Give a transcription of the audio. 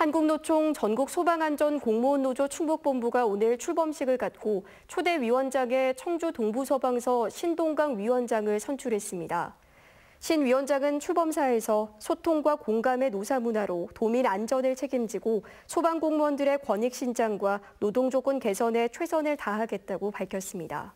한국노총 전국소방안전 공무원노조 충북본부가 오늘 출범식을 갖고 초대 위원장의 청주 동부서방서 신동강 위원장을 선출했습니다. 신 위원장은 출범사에서 소통과 공감의 노사문화로 도민 안전을 책임지고 소방공무원들의 권익 신장과 노동조건 개선에 최선을 다하겠다고 밝혔습니다.